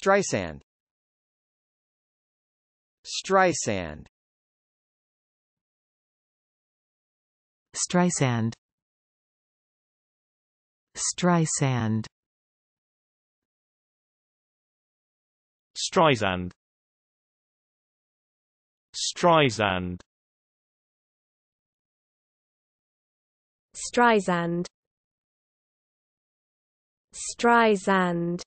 Streisand Streisand Streisand Streisand Streisand Streisand Streisand Streisand